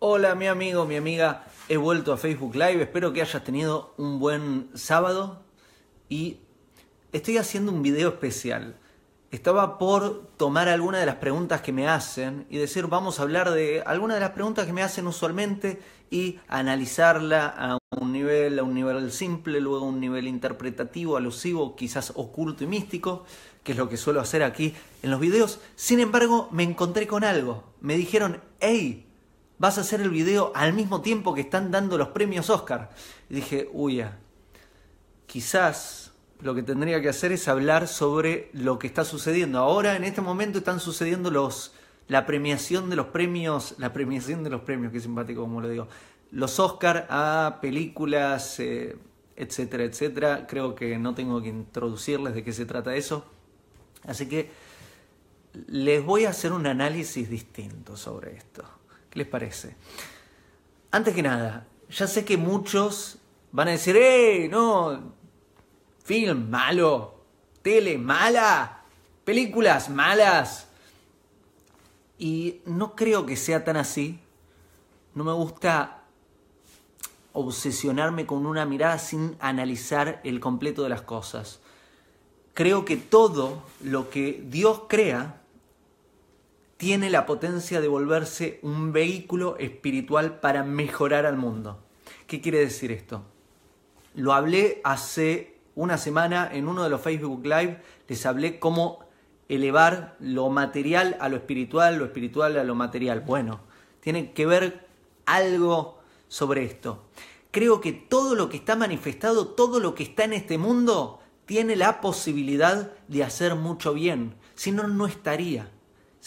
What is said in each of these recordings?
Hola mi amigo, mi amiga, he vuelto a Facebook Live, espero que hayas tenido un buen sábado y estoy haciendo un video especial. Estaba por tomar alguna de las preguntas que me hacen y decir vamos a hablar de alguna de las preguntas que me hacen usualmente y analizarla a un nivel, a un nivel simple, luego a un nivel interpretativo, alusivo, quizás oculto y místico, que es lo que suelo hacer aquí en los videos. Sin embargo, me encontré con algo. Me dijeron, hey, vas a hacer el video al mismo tiempo que están dando los premios Oscar. dije, uy, quizás lo que tendría que hacer es hablar sobre lo que está sucediendo. Ahora, en este momento, están sucediendo los, la premiación de los premios, la premiación de los premios, qué simpático como lo digo, los Oscar a películas, eh, etcétera, etcétera. Creo que no tengo que introducirles de qué se trata eso. Así que les voy a hacer un análisis distinto sobre esto. ¿Qué les parece? Antes que nada, ya sé que muchos van a decir, ¡eh! No, film malo, tele mala, películas malas. Y no creo que sea tan así. No me gusta obsesionarme con una mirada sin analizar el completo de las cosas. Creo que todo lo que Dios crea tiene la potencia de volverse un vehículo espiritual para mejorar al mundo. ¿Qué quiere decir esto? Lo hablé hace una semana en uno de los Facebook Live, les hablé cómo elevar lo material a lo espiritual, lo espiritual a lo material. Bueno, tiene que ver algo sobre esto. Creo que todo lo que está manifestado, todo lo que está en este mundo, tiene la posibilidad de hacer mucho bien. Si no, no estaría.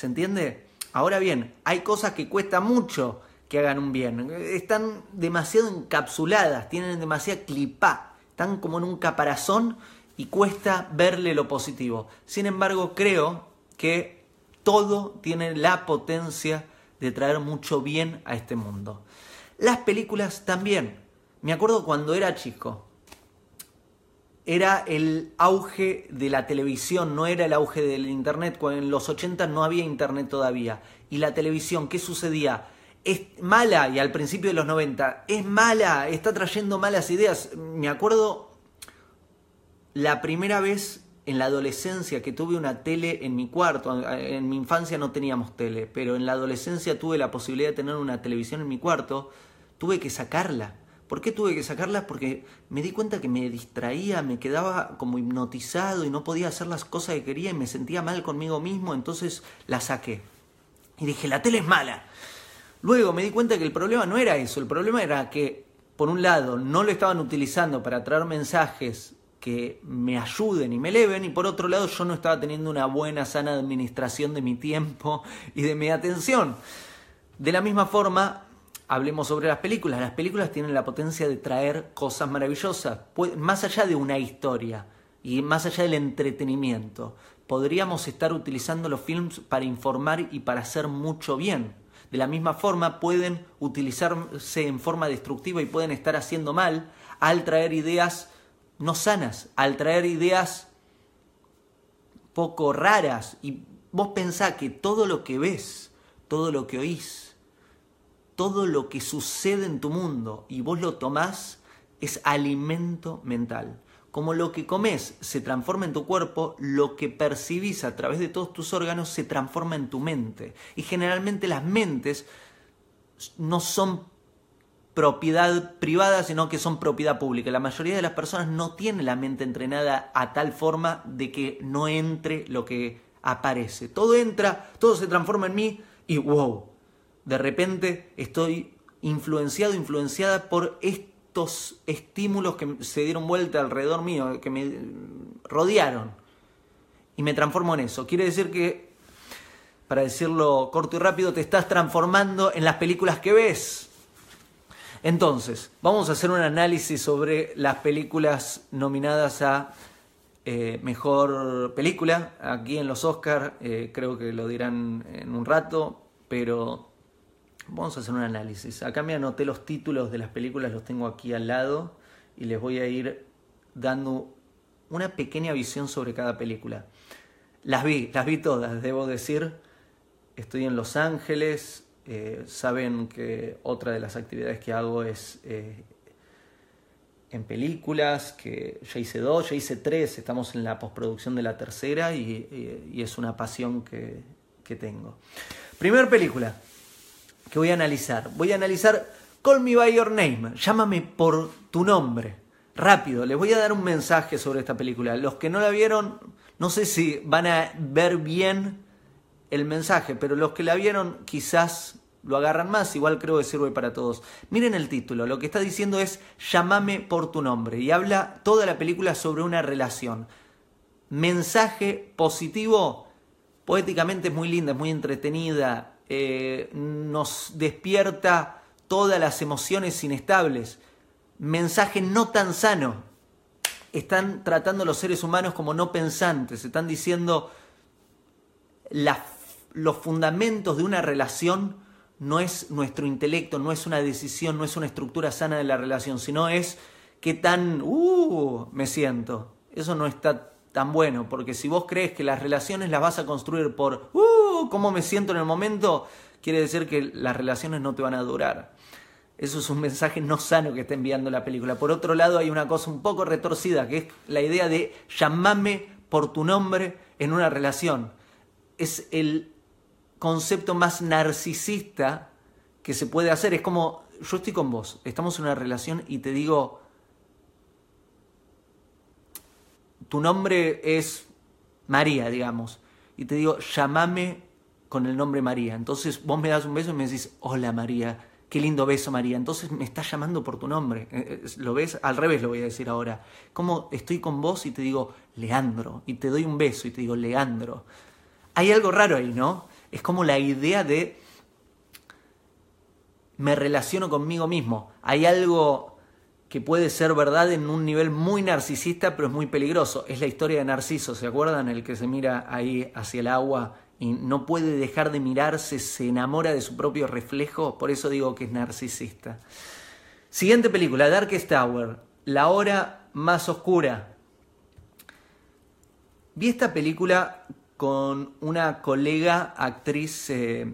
¿Se entiende? Ahora bien, hay cosas que cuesta mucho que hagan un bien. Están demasiado encapsuladas, tienen demasiada clipá, están como en un caparazón y cuesta verle lo positivo. Sin embargo, creo que todo tiene la potencia de traer mucho bien a este mundo. Las películas también. Me acuerdo cuando era chico, era el auge de la televisión, no era el auge del Internet. Cuando en los 80 no había Internet todavía. Y la televisión, ¿qué sucedía? Es mala, y al principio de los 90, es mala, está trayendo malas ideas. Me acuerdo la primera vez en la adolescencia que tuve una tele en mi cuarto. En mi infancia no teníamos tele, pero en la adolescencia tuve la posibilidad de tener una televisión en mi cuarto. Tuve que sacarla ¿Por qué tuve que sacarlas? Porque me di cuenta que me distraía, me quedaba como hipnotizado y no podía hacer las cosas que quería y me sentía mal conmigo mismo, entonces las saqué. Y dije, la tele es mala. Luego me di cuenta que el problema no era eso, el problema era que, por un lado, no lo estaban utilizando para traer mensajes que me ayuden y me eleven, y por otro lado, yo no estaba teniendo una buena, sana administración de mi tiempo y de mi atención. De la misma forma, hablemos sobre las películas. Las películas tienen la potencia de traer cosas maravillosas, más allá de una historia y más allá del entretenimiento. Podríamos estar utilizando los films para informar y para hacer mucho bien. De la misma forma, pueden utilizarse en forma destructiva y pueden estar haciendo mal al traer ideas no sanas, al traer ideas poco raras. Y vos pensá que todo lo que ves, todo lo que oís, todo lo que sucede en tu mundo y vos lo tomás es alimento mental. Como lo que comes se transforma en tu cuerpo, lo que percibís a través de todos tus órganos se transforma en tu mente. Y generalmente las mentes no son propiedad privada, sino que son propiedad pública. La mayoría de las personas no tiene la mente entrenada a tal forma de que no entre lo que aparece. Todo entra, todo se transforma en mí y wow, de repente estoy influenciado, influenciada por estos estímulos que se dieron vuelta alrededor mío, que me rodearon. Y me transformo en eso. Quiere decir que, para decirlo corto y rápido, te estás transformando en las películas que ves. Entonces, vamos a hacer un análisis sobre las películas nominadas a eh, mejor película aquí en los Oscars. Eh, creo que lo dirán en un rato, pero Vamos a hacer un análisis. Acá me anoté los títulos de las películas, los tengo aquí al lado y les voy a ir dando una pequeña visión sobre cada película. Las vi, las vi todas, debo decir. Estoy en Los Ángeles, eh, saben que otra de las actividades que hago es eh, en películas, que ya hice dos, ya hice tres, estamos en la postproducción de la tercera y, eh, es una pasión que, que tengo. Primer película, que voy a analizar. Voy a analizar Call Me By Your Name, llámame por tu nombre. Rápido, les voy a dar un mensaje sobre esta película. Los que no la vieron, no sé si van a ver bien el mensaje, pero los que la vieron quizás lo agarran más, igual creo que sirve para todos. Miren el título, lo que está diciendo es llámame por tu nombre y habla toda la película sobre una relación. Mensaje positivo, poéticamente es muy linda, es muy entretenida, eh, nos despierta todas las emociones inestables. Mensaje no tan sano. Están tratando los seres humanos como no pensantes, están diciendo los fundamentos de una relación no es nuestro intelecto, no es una decisión, no es una estructura sana de la relación, sino es qué tan uh, me siento. Eso no está tan bueno, porque si vos crees que las relaciones las vas a construir por, uh, ¿cómo me siento en el momento? Quiere decir que las relaciones no te van a durar. Eso es un mensaje no sano que está enviando la película. Por otro lado, hay una cosa un poco retorcida, que es la idea de llamame por tu nombre en una relación. Es el concepto más narcisista que se puede hacer. Es como, yo estoy con vos, estamos en una relación y te digo, tu nombre es María, digamos, y te digo, llámame con el nombre María. Entonces vos me das un beso y me decís, hola María, qué lindo beso María. Entonces me estás llamando por tu nombre. Eh, ¿Lo ves? Al revés lo voy a decir ahora. Como estoy con vos y te digo, Leandro, y te doy un beso y te digo, Leandro. Hay algo raro ahí, ¿no? Es como la idea de me relaciono conmigo mismo. Hay algo que puede ser verdad en un nivel muy narcisista, pero es muy peligroso. Es la historia de Narciso, ¿se acuerdan? El que se mira ahí hacia el agua y no puede dejar de mirarse, se enamora de su propio reflejo, por eso digo que es narcisista. Siguiente película, Darkest Tower, La hora más oscura. Vi esta película con una colega actriz eh,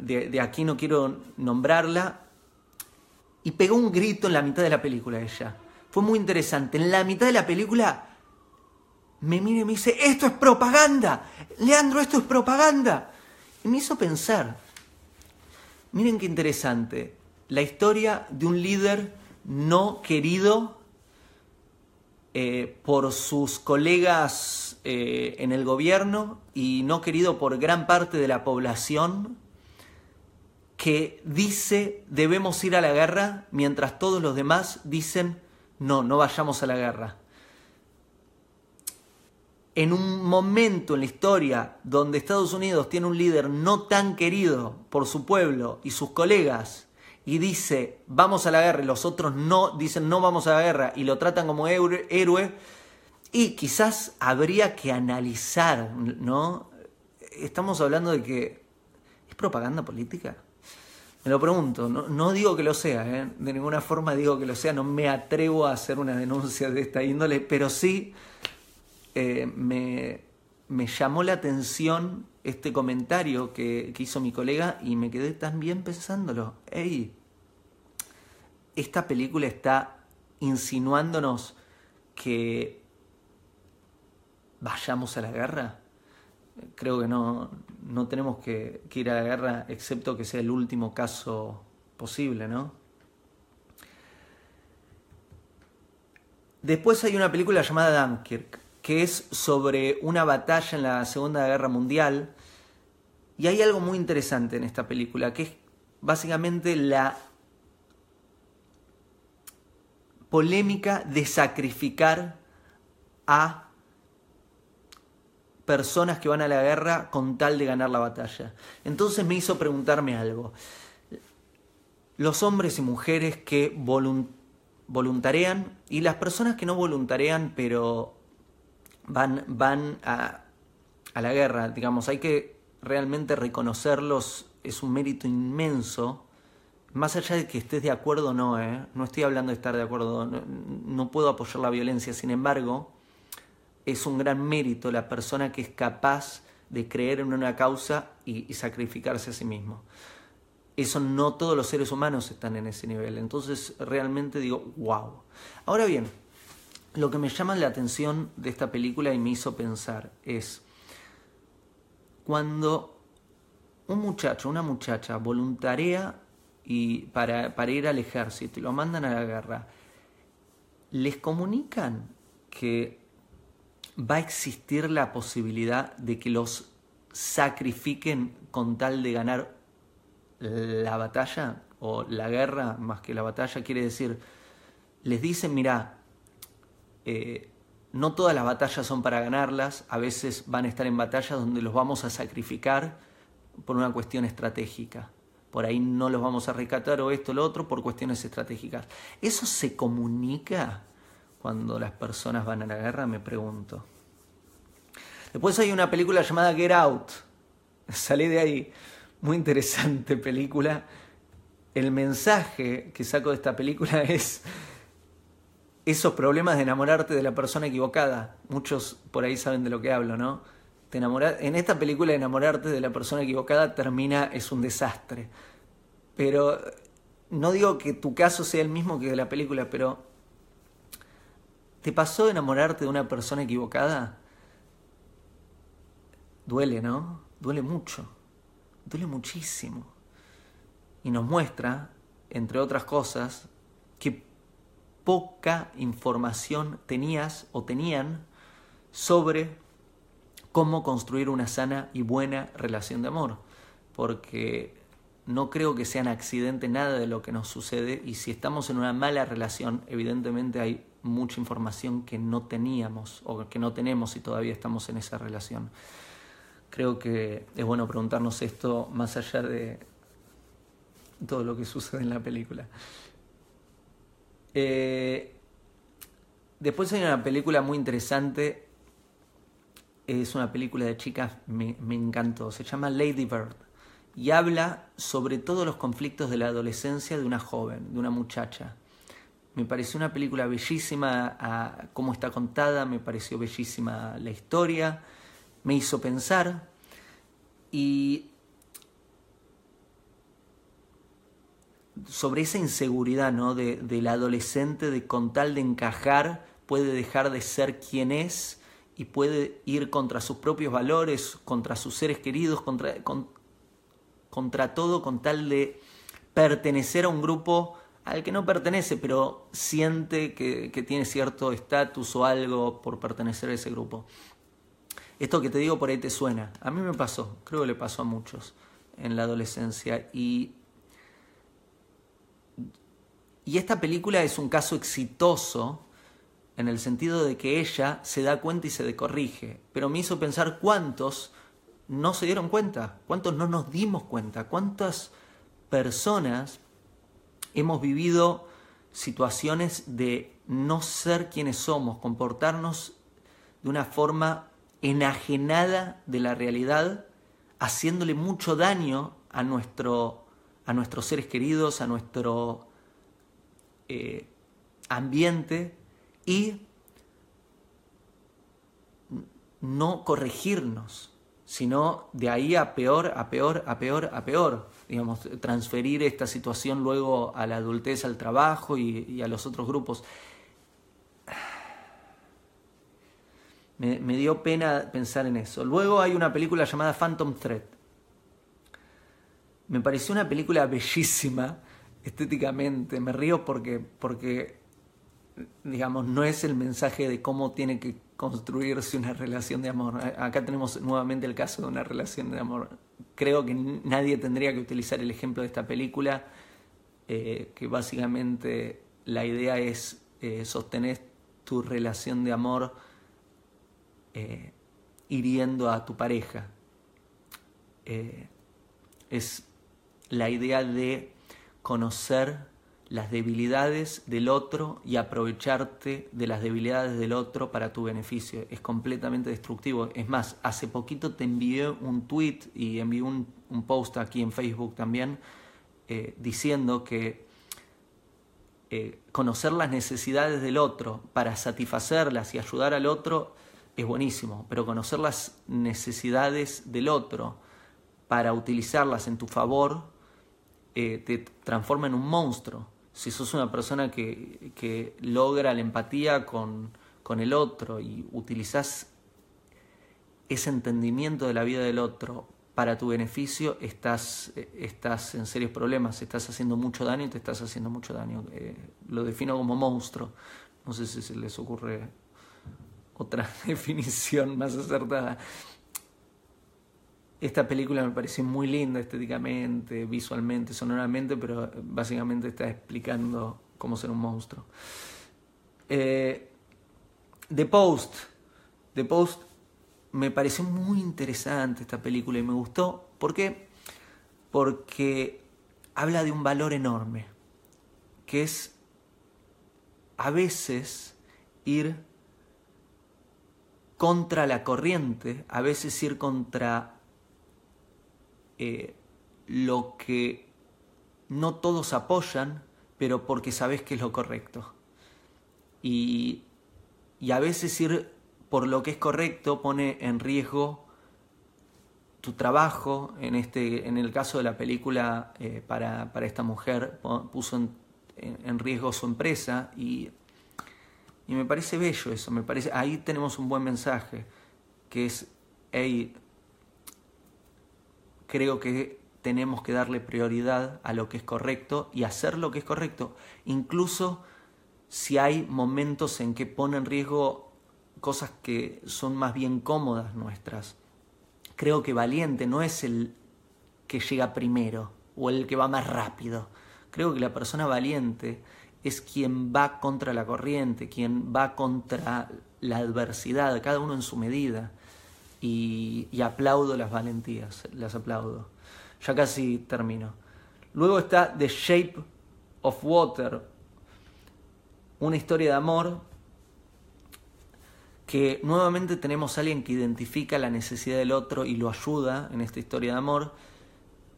de aquí, no quiero nombrarla, y pegó un grito en la mitad de la película ella. Fue muy interesante. En la mitad de la película me mira y me dice, esto es propaganda. Leandro, esto es propaganda. Y me hizo pensar. Miren qué interesante. La historia de un líder no querido eh, por sus colegas eh, en el gobierno y no querido por gran parte de la población que dice debemos ir a la guerra, mientras todos los demás dicen no, no vayamos a la guerra. En un momento en la historia donde Estados Unidos tiene un líder no tan querido por su pueblo y sus colegas, y dice vamos a la guerra, y los otros no dicen no vamos a la guerra y lo tratan como héroe, y quizás habría que analizar, ¿no? Estamos hablando de que es propaganda política. Me lo pregunto, no, digo que lo sea, ¿eh? de ninguna forma digo que lo sea, no me atrevo a hacer una denuncia de esta índole, pero sí eh, me, llamó la atención este comentario que, hizo mi colega y me quedé también pensándolo. ¡Ey! Esta película está insinuándonos que vayamos a la guerra creo que no, tenemos que, ir a la guerra excepto que sea el último caso posible, ¿no? Después hay una película llamada Dunkirk, que es sobre una batalla en la Segunda Guerra Mundial. Y hay algo muy interesante en esta película, que es básicamente la polémica de sacrificar a personas que van a la guerra con tal de ganar la batalla. Entonces me hizo preguntarme algo. Los hombres y mujeres que voluntarian, voluntarean y las personas que no voluntarean pero van, van a, la guerra, digamos, hay que realmente reconocerlos, es un mérito inmenso más allá de que estés de acuerdo o no, ¿eh? no estoy hablando de estar de acuerdo, no, puedo apoyar la violencia, sin embargo, es un gran mérito la persona que es capaz de creer en una causa y, sacrificarse a sí mismo. Eso no todos los seres humanos están en ese nivel. Entonces realmente digo, wow. Ahora bien, lo que me llama la atención de esta película y me hizo pensar es cuando un muchacho, una muchacha voluntaria y para, para, ir al ejército y lo mandan a la guerra, les comunican que va a existir la posibilidad de que los sacrifiquen con tal de ganar la batalla o la guerra más que la batalla. Quiere decir, les dicen, mirá, eh, no todas las batallas son para ganarlas, a veces van a estar en batallas donde los vamos a sacrificar por una cuestión estratégica. Por ahí no los vamos a rescatar o esto o lo otro por cuestiones estratégicas. Eso se comunica cuando las personas van a la guerra, me pregunto. Después hay una película llamada Get Out. Salí de ahí. Muy interesante película. El mensaje que saco de esta película es esos problemas de enamorarte de la persona equivocada. Muchos por ahí saben de lo que hablo, ¿no? Te enamorar... en esta película enamorarte de la persona equivocada termina es un desastre. Pero no digo que tu caso sea el mismo que de la película, pero pasó de enamorarte de una persona equivocada? Duele, ¿no? Duele mucho. Duele muchísimo. Y nos muestra, entre otras cosas, que poca información tenías o tenían sobre cómo construir una sana y buena relación de amor. Porque no creo que sea un accidente nada de lo que nos sucede y si estamos en una mala relación, evidentemente hay mucha información que no teníamos o que no tenemos y todavía estamos en esa relación. Creo que es bueno preguntarnos esto más allá de todo lo que sucede en la película. Eh, después hay una película muy interesante, es una película de chicas, me encantó, se llama Lady Bird y habla sobre todos los conflictos de la adolescencia de una joven, de una muchacha me pareció una película bellísima a cómo está contada, me pareció bellísima la historia, me hizo pensar y sobre esa inseguridad ¿no? del adolescente de con tal de encajar puede dejar de ser quien es y puede ir contra sus propios valores, contra sus seres queridos, contra, contra todo con tal de pertenecer a un grupo al que no pertenece, pero siente que, tiene cierto estatus o algo por pertenecer a ese grupo. Esto que te digo por ahí te suena. A mí me pasó, creo que le pasó a muchos en la adolescencia. Y, y esta película es un caso exitoso en el sentido de que ella se da cuenta y se decorrige. Pero me hizo pensar cuántos no se dieron cuenta, cuántos no nos dimos cuenta, cuántas personas hemos vivido situaciones de no ser quienes somos, comportarnos de una forma enajenada de la realidad, haciéndole mucho daño a, nuestro, a nuestros seres queridos, a nuestro eh, ambiente y no corregirnos, sino de ahí a peor, a peor, a peor, a peor digamos, transferir esta situación luego a la adultez, al trabajo y, a los otros grupos. Me, dio pena pensar en eso. Luego hay una película llamada Phantom Threat. Me pareció una película bellísima estéticamente. Me río porque, porque digamos, no es el mensaje de cómo tiene que construirse una relación de amor. Acá tenemos nuevamente el caso de una relación de amor creo que nadie tendría que utilizar el ejemplo de esta película, eh, que básicamente la idea es eh, sostener tu relación de amor eh, hiriendo a tu pareja. es la idea de conocer las debilidades del otro y aprovecharte de las debilidades del otro para tu beneficio. Es completamente destructivo. Es más, hace poquito te envié un tweet y envié un, post aquí en Facebook también eh, diciendo que eh, conocer las necesidades del otro para satisfacerlas y ayudar al otro es buenísimo, pero conocer las necesidades del otro para utilizarlas en tu favor eh, te transforma en un monstruo si sos una persona que, que logra la empatía con, con el otro y utilizas ese entendimiento de la vida del otro para tu beneficio, estás, eh, estás en serios problemas, estás haciendo mucho daño y te estás haciendo mucho daño. Eh, lo defino como monstruo. No sé si se les ocurre otra definición más acertada esta película me parece muy linda estéticamente, visualmente, sonoramente, pero básicamente está explicando cómo ser un monstruo. Eh, The Post. The Post me pareció muy interesante esta película y me gustó. ¿Por qué? Porque habla de un valor enorme, que es a veces ir contra la corriente, a veces ir contra eh, lo que no todos apoyan, pero porque sabes que es lo correcto. Y, a veces ir por lo que es correcto pone en riesgo tu trabajo, en, este, en el caso de la película eh, para, esta mujer, puso en, riesgo su empresa y, y, me parece bello eso, me parece, ahí tenemos un buen mensaje, que es, hey, creo que tenemos que darle prioridad a lo que es correcto y hacer lo que es correcto, incluso si hay momentos en que pone en riesgo cosas que son más bien cómodas nuestras. Creo que valiente no es el que llega primero o el que va más rápido. Creo que la persona valiente es quien va contra la corriente, quien va contra la adversidad, cada uno en su medida y, aplaudo las valentías, las aplaudo. Ya casi termino. Luego está The Shape of Water, una historia de amor que nuevamente tenemos a alguien que identifica la necesidad del otro y lo ayuda en esta historia de amor.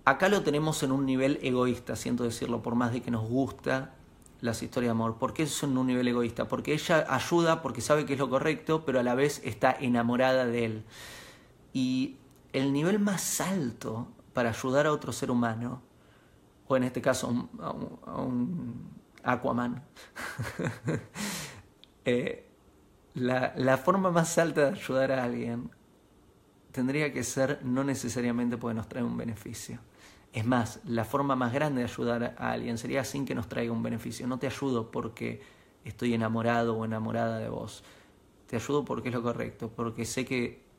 Acá lo tenemos en un nivel egoísta, siento decirlo, por más de que nos gusta las historias de amor. ¿Por qué es en un nivel egoísta? Porque ella ayuda porque sabe que es lo correcto, pero a la vez está enamorada de él. Y el nivel más alto para ayudar a otro ser humano, o en este caso a, un, Aquaman, eh, la, la forma más alta de ayudar a alguien tendría que ser no necesariamente porque nos trae un beneficio. Es más, la forma más grande de ayudar a alguien sería sin que nos traiga un beneficio. No te ayudo porque estoy enamorado o enamorada de vos. Te ayudo porque es lo correcto, porque sé que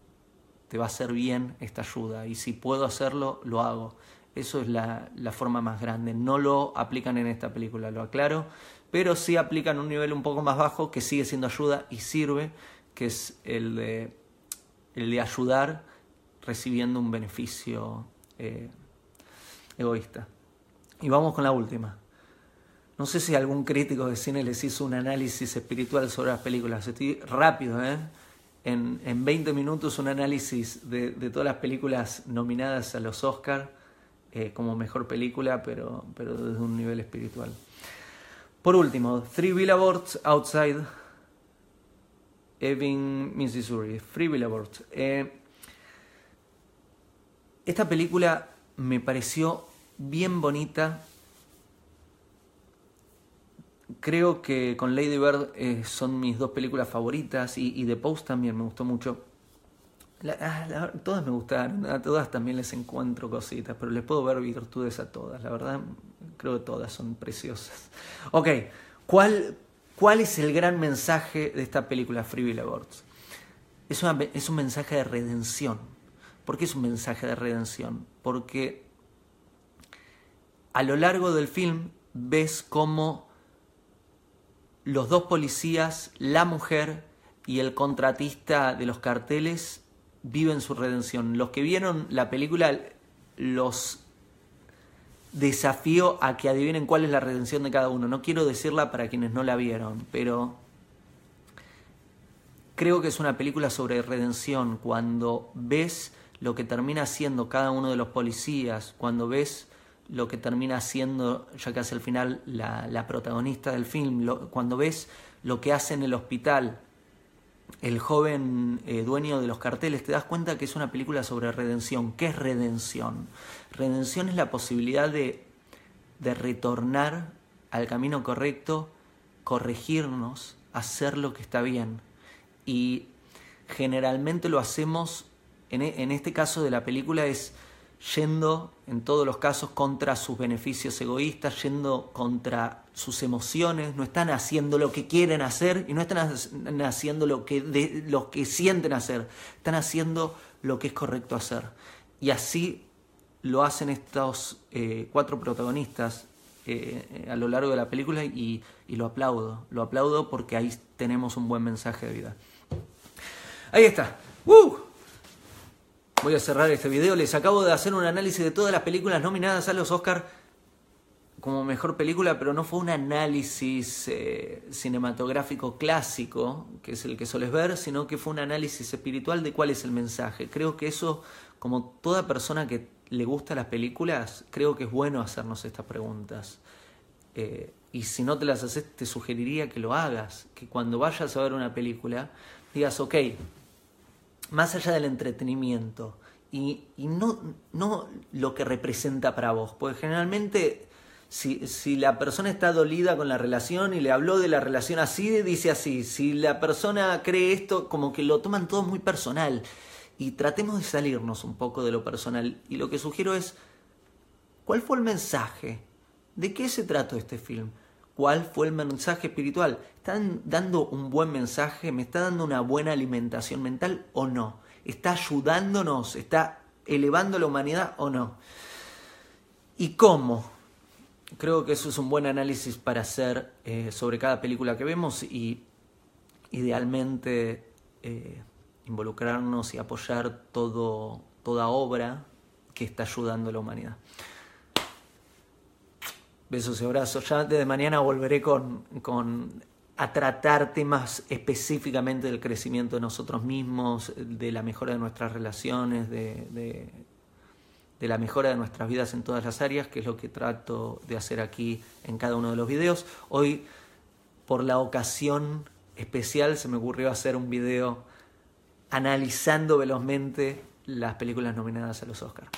te va a hacer bien esta ayuda y si puedo hacerlo, lo hago. Eso es la, forma más grande. No lo aplican en esta película, lo aclaro, pero sí aplican un nivel un poco más bajo que sigue siendo ayuda y sirve, que es el de, el de ayudar recibiendo un beneficio eh, egoísta. Y vamos con la última. No sé si algún crítico de cine les hizo un análisis espiritual sobre las películas. Estoy rápido, ¿eh? en, en 20 minutos un análisis de, todas las películas nominadas a los Oscars. Eh, como mejor película, pero, desde un nivel espiritual. Por último, Three Billboards Outside Ebbing, Missouri. Three Billboards. Eh, esta película me pareció bien bonita creo que con Lady Bird eh, son mis dos películas favoritas y, The Post también me gustó mucho. Ah, todas me gustaron, a todas también les encuentro cositas, pero les puedo ver virtudes a todas, la verdad creo que todas son preciosas. Ok, ¿cuál, es el gran mensaje de esta película, Free Aborts? Es, es un mensaje de redención. ¿Por qué es un mensaje de redención? Porque a lo largo del film ves cómo los dos policías, la mujer y el contratista de los carteles viven su redención. Los que vieron la película los desafío a que adivinen cuál es la redención de cada uno. No quiero decirla para quienes no la vieron, pero creo que es una película sobre redención. Cuando ves lo que termina haciendo cada uno de los policías, cuando ves lo que termina siendo, ya que hace al final, la, protagonista del film. cuando ves lo que hace en el hospital el joven eh, dueño de los carteles, te das cuenta que es una película sobre redención. ¿Qué es redención? Redención es la posibilidad de, de retornar al camino correcto, corregirnos, hacer lo que está bien. Y generalmente lo hacemos, en este caso de la película es yendo en todos los casos contra sus beneficios egoístas, yendo contra sus emociones, no están haciendo lo que quieren hacer y no están haciendo lo que, de, que sienten hacer, están haciendo lo que es correcto hacer. Y así lo hacen estos eh, cuatro protagonistas eh, eh, a lo largo de la película y, lo aplaudo, lo aplaudo porque ahí tenemos un buen mensaje de vida. Ahí está. ¡Uh! Voy a cerrar este video. Les acabo de hacer un análisis de todas las películas nominadas a los Oscar como mejor película, pero no fue un análisis eh, cinematográfico clásico, que es el que soles ver, sino que fue un análisis espiritual de cuál es el mensaje. Creo que eso, como toda persona que le gusta las películas, creo que es bueno hacernos estas preguntas. Eh, y si no te las haces, te sugeriría que lo hagas, que cuando vayas a ver una película, digas, ok, más allá del entretenimiento y, no, lo que representa para vos, porque generalmente si, si, la persona está dolida con la relación y le habló de la relación así, dice así, si la persona cree esto, como que lo toman todo muy personal y tratemos de salirnos un poco de lo personal y lo que sugiero es, ¿cuál fue el mensaje? ¿De qué se trató este film? cuál fue el mensaje espiritual. ¿Están dando un buen mensaje? ¿Me está dando una buena alimentación mental o no? ¿Está ayudándonos? ¿Está elevando la humanidad o no? ¿Y cómo? Creo que eso es un buen análisis para hacer eh, sobre cada película que vemos y idealmente eh, involucrarnos y apoyar todo, toda obra que está ayudando a la humanidad. Besos y abrazos. Ya de mañana volveré con, con a tratar temas específicamente del crecimiento de nosotros mismos, de la mejora de nuestras relaciones, de, de, de, la mejora de nuestras vidas en todas las áreas, que es lo que trato de hacer aquí en cada uno de los videos. Hoy, por la ocasión especial, se me ocurrió hacer un video analizando velozmente las películas nominadas a los Oscars.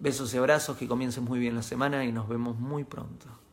Besos y abrazos, que comiencen muy bien la semana y nos vemos muy pronto.